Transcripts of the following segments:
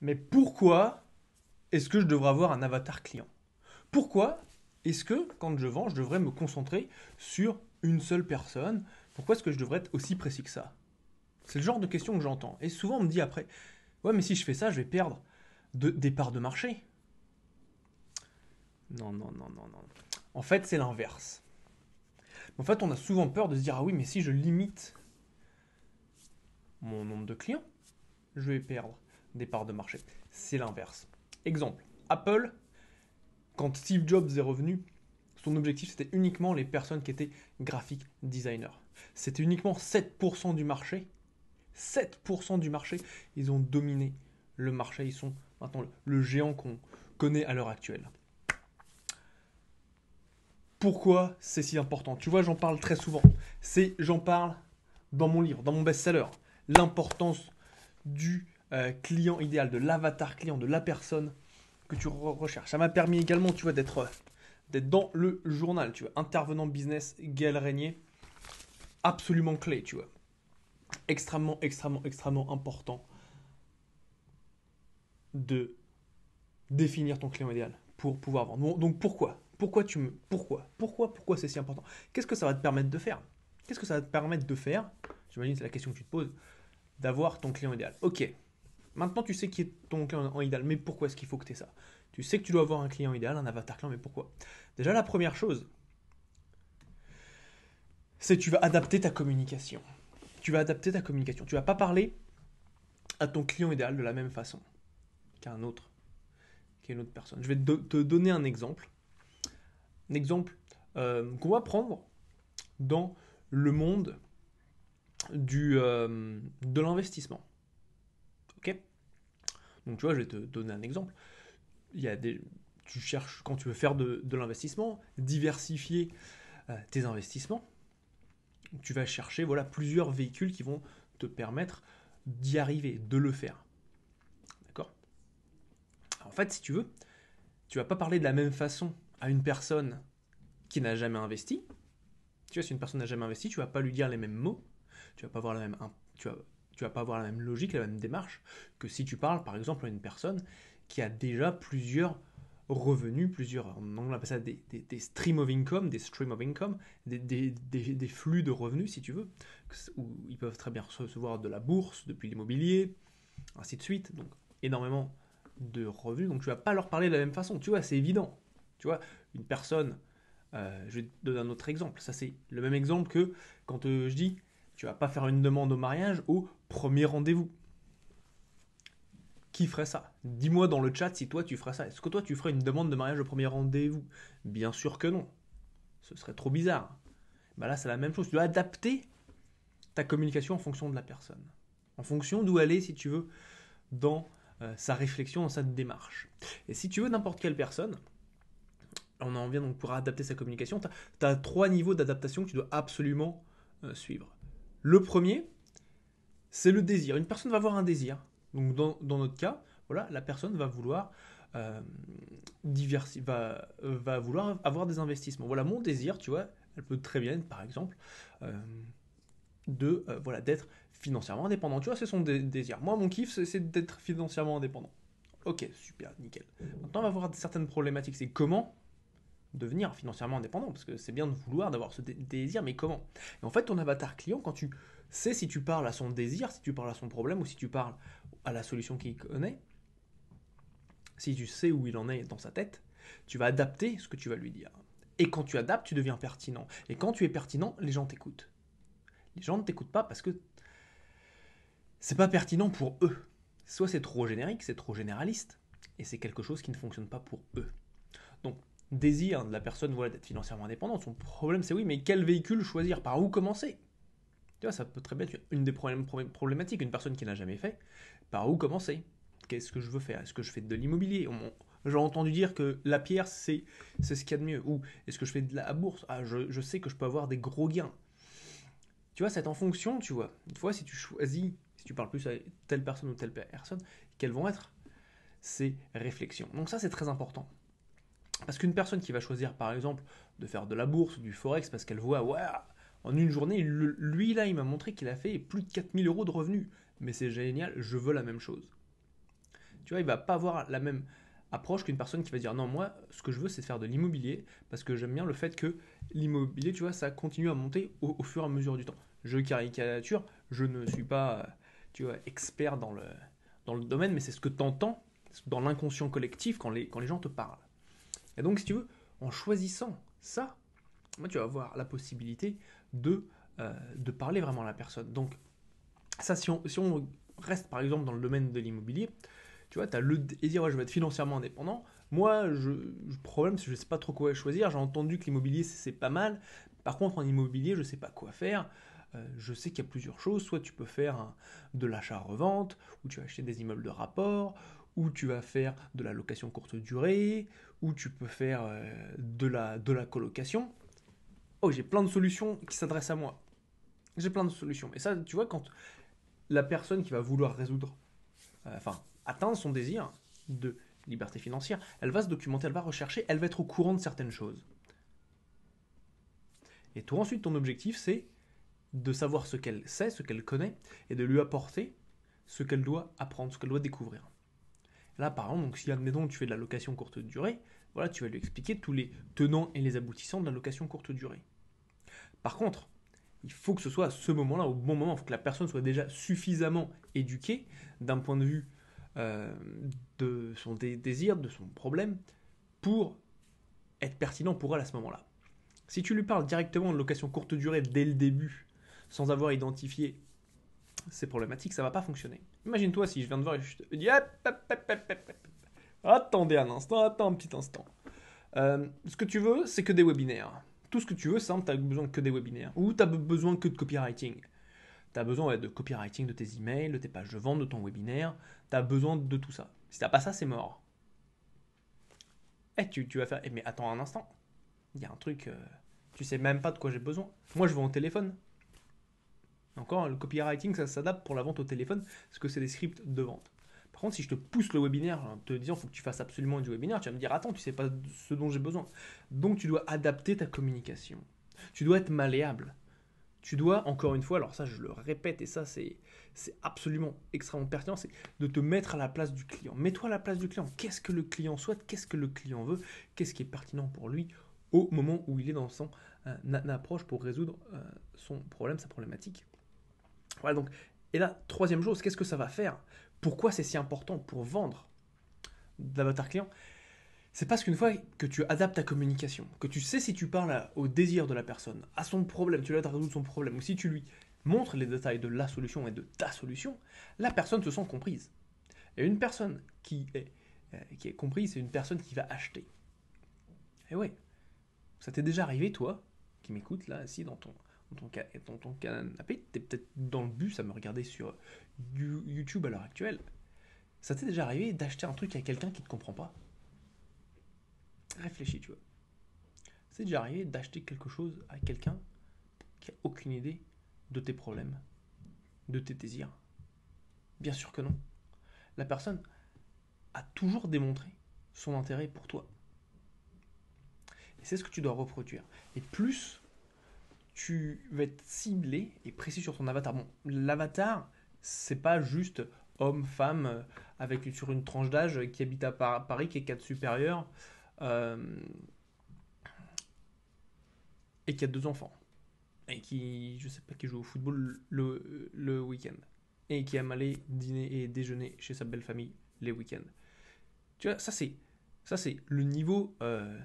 Mais pourquoi est-ce que je devrais avoir un avatar client Pourquoi est-ce que quand je vends, je devrais me concentrer sur une seule personne Pourquoi est-ce que je devrais être aussi précis que ça C'est le genre de question que j'entends. Et souvent on me dit après, ouais mais si je fais ça, je vais perdre des parts de marché. Non, non, non, non, non. En fait, c'est l'inverse. En fait, on a souvent peur de se dire, ah oui, mais si je limite mon nombre de clients, je vais perdre des parts de marché. C'est l'inverse. Exemple, Apple, quand Steve Jobs est revenu, son objectif c'était uniquement les personnes qui étaient graphic designers. C'était uniquement 7% du marché. 7% du marché, ils ont dominé le marché, ils sont maintenant le géant qu'on connaît à l'heure actuelle. Pourquoi c'est si important Tu vois, j'en parle très souvent. C'est j'en parle dans mon livre, dans mon best-seller, l'importance du euh, client idéal, de l'avatar client, de la personne que tu recherches. Ça m'a permis également, tu vois, d'être euh, d'être dans le journal, tu vois, intervenant business, Gaël Régnier, absolument clé, tu vois. Extrêmement, extrêmement, extrêmement important de définir ton client idéal pour pouvoir vendre. Donc pourquoi Pourquoi tu me pourquoi Pourquoi pourquoi c'est si important Qu'est-ce que ça va te permettre de faire Qu'est-ce que ça va te permettre de faire J'imagine c'est la question que tu te poses d'avoir ton client idéal. OK. Maintenant, tu sais qui est ton client idéal, mais pourquoi est-ce qu'il faut que tu aies ça Tu sais que tu dois avoir un client idéal, un avatar client, mais pourquoi Déjà, la première chose, c'est que tu vas adapter ta communication. Tu vas adapter ta communication. Tu ne vas pas parler à ton client idéal de la même façon qu'à un autre, qu'à une autre personne. Je vais te donner un exemple. Un exemple euh, qu'on va prendre dans le monde du, euh, de l'investissement. Donc tu vois, je vais te donner un exemple. Il des, tu cherches, quand tu veux faire de, l'investissement, diversifier euh, tes investissements, tu vas chercher voilà, plusieurs véhicules qui vont te permettre d'y arriver, de le faire. D'accord En fait, si tu veux, tu vas pas parler de la même façon à une personne qui n'a jamais investi. Tu vois, si une personne n'a jamais investi, tu vas pas lui dire les mêmes mots, tu vas pas avoir la même, tu vas tu vas pas avoir la même logique, la même démarche que si tu parles par exemple à une personne qui a déjà plusieurs revenus, plusieurs, on appelle ça des, des, stream of income, des stream of income, des, flux de revenus si tu veux, où ils peuvent très bien recevoir de la bourse, depuis l'immobilier, ainsi de suite, donc énormément de revenus, donc tu vas pas leur parler de la même façon, tu vois, c'est évident, tu vois, une personne, euh, je vais te donner un autre exemple, ça c'est le même exemple que quand euh, je dis tu vas pas faire une demande au mariage au premier rendez-vous. Qui ferait ça Dis-moi dans le chat si toi tu ferais ça. Est-ce que toi tu ferais une demande de mariage au premier rendez-vous Bien sûr que non. Ce serait trop bizarre. Bah là, c'est la même chose. Tu dois adapter ta communication en fonction de la personne, en fonction d'où elle est, si tu veux, dans euh, sa réflexion, dans sa démarche. Et si tu veux n'importe quelle personne, on en vient donc pour adapter sa communication, tu as, trois niveaux d'adaptation que tu dois absolument euh, suivre. Le premier, c'est le désir. Une personne va avoir un désir. Donc dans, notre cas, voilà, la personne va vouloir euh, va, vouloir avoir des investissements. Voilà mon désir, tu vois, elle peut très bien, par exemple, euh, de euh, voilà d'être financièrement indépendant. Tu vois, c'est son désir. Moi, mon kiff, c'est d'être financièrement indépendant. Ok, super, nickel. Maintenant, on va voir certaines problématiques. C'est comment devenir financièrement indépendant, parce que c'est bien de vouloir, d'avoir ce désir, mais comment en fait, ton avatar client, quand tu sais si tu parles à son désir, si tu parles à son problème, ou si tu parles à la solution qu'il connaît, si tu sais où il en est dans sa tête, tu vas adapter ce que tu vas lui dire. Et quand tu adaptes, tu deviens pertinent. Et quand tu es pertinent, les gens t'écoutent. Les gens ne t'écoutent pas parce que c'est pas pertinent pour eux. Soit c'est trop générique, c'est trop généraliste, et c'est quelque chose qui ne fonctionne pas pour eux. Donc désir de la personne voilà, d'être financièrement indépendante. Son problème, c'est oui, mais quel véhicule choisir Par où commencer Tu vois, ça peut très bien être une des problématiques. Une personne qui n'a jamais fait, par où commencer Qu'est-ce que je veux faire Est-ce que je fais de l'immobilier J'ai entendu dire que la pierre, c'est ce qu'il y a de mieux. Ou est-ce que je fais de la bourse Ah, je, sais que je peux avoir des gros gains. Tu vois, c'est en fonction, tu vois. Une fois, si tu choisis, si tu parles plus à telle personne ou telle personne, quelles vont être ces réflexions. Donc ça, c'est très important. Parce qu'une personne qui va choisir par exemple de faire de la bourse ou du forex parce qu'elle voit, en une journée, lui là, il m'a montré qu'il a fait plus de 4000 euros de revenus. Mais c'est génial, je veux la même chose. Tu vois, il va pas avoir la même approche qu'une personne qui va dire non, moi, ce que je veux, c'est faire de l'immobilier parce que j'aime bien le fait que l'immobilier, tu vois, ça continue à monter au, fur et à mesure du temps. Je caricature, je ne suis pas, euh, tu vois, expert dans le, dans le domaine, mais c'est ce que tu entends dans l'inconscient collectif quand les, quand les gens te parlent. Et donc, si tu veux, en choisissant ça, moi, tu vas avoir la possibilité de, euh, de parler vraiment à la personne. Donc, ça, si on, reste par exemple dans le domaine de l'immobilier, tu vois, tu as le et dire je vais être financièrement indépendant. Moi, je, le problème, c'est que je ne sais pas trop quoi choisir. J'ai entendu que l'immobilier, c'est pas mal. Par contre, en immobilier, je ne sais pas quoi faire. Euh, je sais qu'il y a plusieurs choses. Soit tu peux faire de l'achat-revente, ou tu vas acheter des immeubles de rapport, où tu vas faire de la location courte durée, où tu peux faire euh, de la, de la colocation. Oh, j'ai plein de solutions qui s'adressent à moi. J'ai plein de solutions. Et ça, tu vois, quand la personne qui va vouloir résoudre, euh, enfin, atteindre son désir de liberté financière, elle va se documenter, elle va rechercher, elle va être au courant de certaines choses. Et toi, ensuite, ton objectif, c'est de savoir ce qu'elle sait, ce qu'elle connaît, et de lui apporter ce qu'elle doit apprendre, ce qu'elle doit découvrir. Là, par exemple, donc, si admettons tu fais de la location courte durée, voilà, tu vas lui expliquer tous les tenants et les aboutissants de la location courte durée. Par contre, il faut que ce soit à ce moment-là, au bon moment, il faut que la personne soit déjà suffisamment éduquée d'un point de vue euh, de son désir, de son problème, pour être pertinent pour elle à ce moment-là. Si tu lui parles directement de location courte durée dès le début, sans avoir identifié c'est problématique, ça va pas fonctionner. Imagine-toi si je viens de voir et je te dis attendez un instant, attends un petit instant. Euh, ce que tu veux, c'est que des webinaires. Tout ce que tu veux, simple, tu as besoin que des webinaires. Ou tu as besoin que de copywriting. Tu as besoin de copywriting de tes emails, de tes pages de vente, de ton webinaire. Tu as besoin de tout ça. Si t'as pas ça, c'est mort. Eh, tu, vas faire. Eh, mais attends un instant. Il y a un truc. Euh, tu sais même pas de quoi j'ai besoin. Moi, je veux au téléphone. Encore, le copywriting, ça s'adapte pour la vente au téléphone, parce que c'est des scripts de vente. Par contre, si je te pousse le webinaire en te disant faut que tu fasses absolument du webinaire, tu vas me dire attends, tu sais pas ce dont j'ai besoin. Donc tu dois adapter ta communication. Tu dois être malléable. Tu dois, encore une fois, alors ça je le répète et ça c'est, c'est absolument extrêmement pertinent, c'est de te mettre à la place du client. Mets-toi à la place du client. Qu'est-ce que le client souhaite Qu'est-ce que le client veut Qu'est-ce qui est pertinent pour lui au moment où il est dans son euh, approche pour résoudre euh, son problème, sa problématique donc. Et là, troisième chose, qu'est-ce que ça va faire Pourquoi c'est si important pour vendre d'avatar client C'est parce qu'une fois que tu adaptes ta communication, que tu sais si tu parles au désir de la personne, à son problème, tu l'aides à résoudre son problème, ou si tu lui montres les détails de la solution et de ta solution, la personne se sent comprise. Et une personne qui est, euh, qui est comprise, c'est une personne qui va acheter. Et oui, ça t'est déjà arrivé, toi, qui m'écoutes là, assis dans ton, dans ton, canapé, t'es peut-être dans le bus à me regarder sur YouTube à l'heure actuelle. Ça t'est déjà arrivé d'acheter un truc à quelqu'un qui ne te comprend pas Réfléchis, tu vois. C'est déjà arrivé d'acheter quelque chose à quelqu'un qui a aucune idée de tes problèmes, de tes désirs. Bien sûr que non. La personne a toujours démontré son intérêt pour toi. Et c'est ce que tu dois reproduire. Et plus tu vas être ciblé et précis sur ton avatar. Bon, l'avatar, c'est pas juste homme, femme, euh, avec sur une tranche d'âge qui habite à Paris, qui est 4 supérieur euh, et qui a deux enfants. Et qui, je sais pas, qui joue au football le, week-end. Et qui aime aller dîner et déjeuner chez sa belle famille les week-ends. Tu vois, ça c'est, ça c'est le niveau, euh,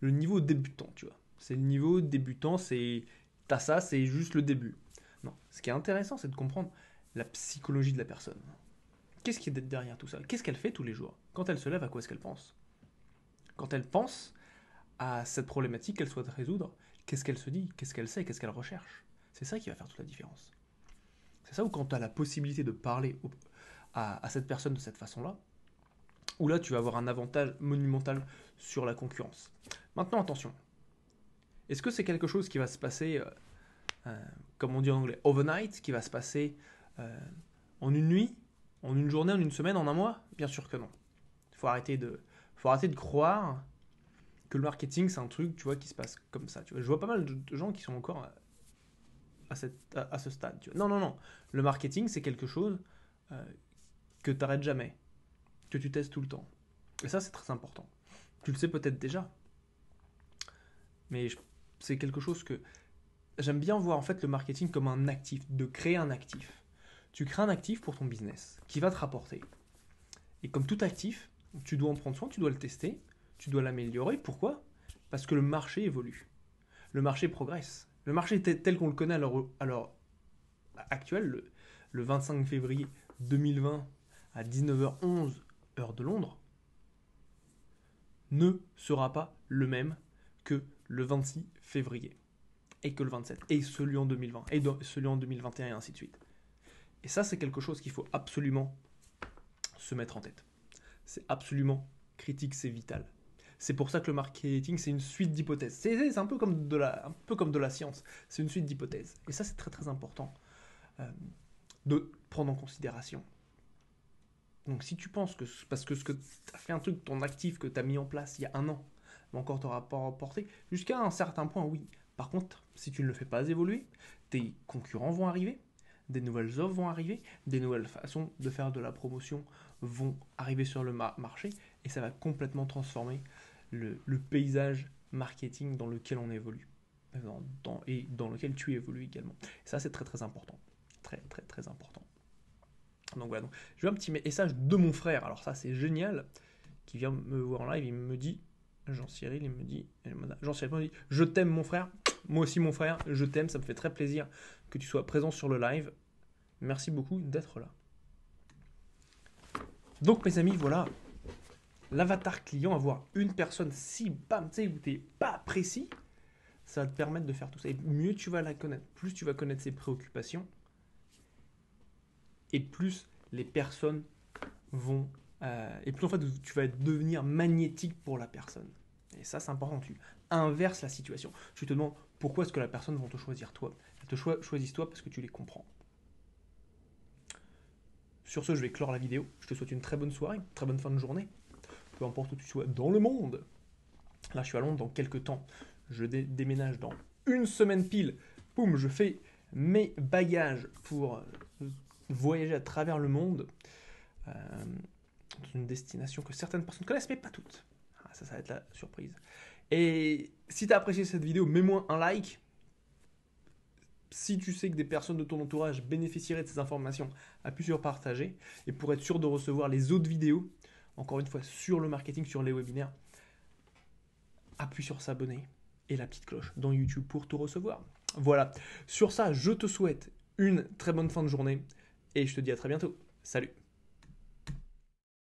le niveau débutant, tu vois. C'est le niveau débutant, c'est t'as ça, c'est juste le début. Non, ce qui est intéressant, c'est de comprendre la psychologie de la personne. Qu'est-ce qui est derrière tout ça Qu'est-ce qu'elle fait tous les jours Quand elle se lève, à quoi est-ce qu'elle pense Quand elle pense à cette problématique qu'elle souhaite résoudre, qu'est-ce qu'elle se dit Qu'est-ce qu'elle sait Qu'est-ce qu'elle recherche C'est ça qui va faire toute la différence. C'est ça où quand tu as la possibilité de parler à, à cette personne de cette façon-là, où là tu vas avoir un avantage monumental sur la concurrence. Maintenant attention, est-ce que c'est quelque chose qui va se passer, euh, euh, comme on dit en anglais, overnight, qui va se passer euh, en une nuit, en une journée, en une semaine, en un mois Bien sûr que non. Il faut arrêter de, faut arrêter de croire que le marketing, c'est un truc, tu vois, qui se passe comme ça. Tu vois. Je vois pas mal de gens qui sont encore à, cette, à, ce stade. Non, non, non. Le marketing, c'est quelque chose que tu jamais, que tu testes tout le temps. Et ça, c'est très important. Tu le sais peut-être déjà. Mais c'est quelque chose que j'aime bien voir en fait le marketing comme un actif, de créer un actif. Tu crées un actif pour ton business qui va te rapporter. Et comme tout actif, tu dois en prendre soin, tu dois le tester, tu dois l'améliorer. Pourquoi Parce que le marché évolue. Le marché progresse. Le marché tel qu'on le connaît à l'heure actuelle, le, le 25 février 2020 à 19h11 heure de Londres, ne sera pas le même que le 26 février, et que le 27, et celui en 2020, et celui en 2021, et ainsi de suite. Et ça, c'est quelque chose qu'il faut absolument se mettre en tête. C'est absolument critique, c'est vital. C'est pour ça que le marketing, c'est une suite d'hypothèses. C'est un, peu comme de la, un peu comme de la science, c'est une suite d'hypothèses. Et ça, c'est très très important euh, de prendre en considération. Donc si tu penses que, parce que, ce que tu as fait un truc, ton actif que tu as mis en place il y a un an, vont encore te rapporter. Jusqu'à un certain point, oui. Par contre, si tu ne le fais pas évoluer, tes concurrents vont arriver, des nouvelles offres vont arriver, des nouvelles façons de faire de la promotion vont arriver sur le marché et ça va complètement transformer le, paysage marketing dans lequel on évolue et dans lequel tu évolues également. Ça, c'est très très important. Très très très important. Donc voilà, donc, je veux un petit message de mon frère. Alors ça, c'est génial, qui vient me voir en live, il me dit Jean-Cyril, il me dit, dit, je t'aime mon frère, moi aussi mon frère, je t'aime, ça me fait très plaisir que tu sois présent sur le live. Merci beaucoup d'être là. Donc mes amis, voilà l'avatar client, avoir une personne si bam, tu sais, où t'es pas précis, ça va te permettre de faire tout ça. Et mieux tu vas la connaître, plus tu vas connaître ses préoccupations, et plus les personnes vont euh, et puis en fait tu vas devenir magnétique pour la personne. Et ça c'est important, tu inverses la situation. Tu te demandes pourquoi est-ce que la personne va te choisir toi. Elle te choisit toi parce que tu les comprends. Sur ce, je vais clore la vidéo. Je te souhaite une très bonne soirée, très bonne fin de journée. Peu importe où tu sois dans le monde. Là, je suis à Londres dans quelques temps. Je déménage dans une semaine pile. Poum, je fais mes bagages pour euh, voyager à travers le monde. Euh, une destination que certaines personnes connaissent, mais pas toutes. Ah, ça, ça va être la surprise. Et si tu as apprécié cette vidéo, mets-moi un like. Si tu sais que des personnes de ton entourage bénéficieraient de ces informations, appuie sur partager. Et pour être sûr de recevoir les autres vidéos, encore une fois sur le marketing, sur les webinaires, appuie sur s'abonner et la petite cloche dans YouTube pour tout recevoir. Voilà. Sur ça, je te souhaite une très bonne fin de journée et je te dis à très bientôt. Salut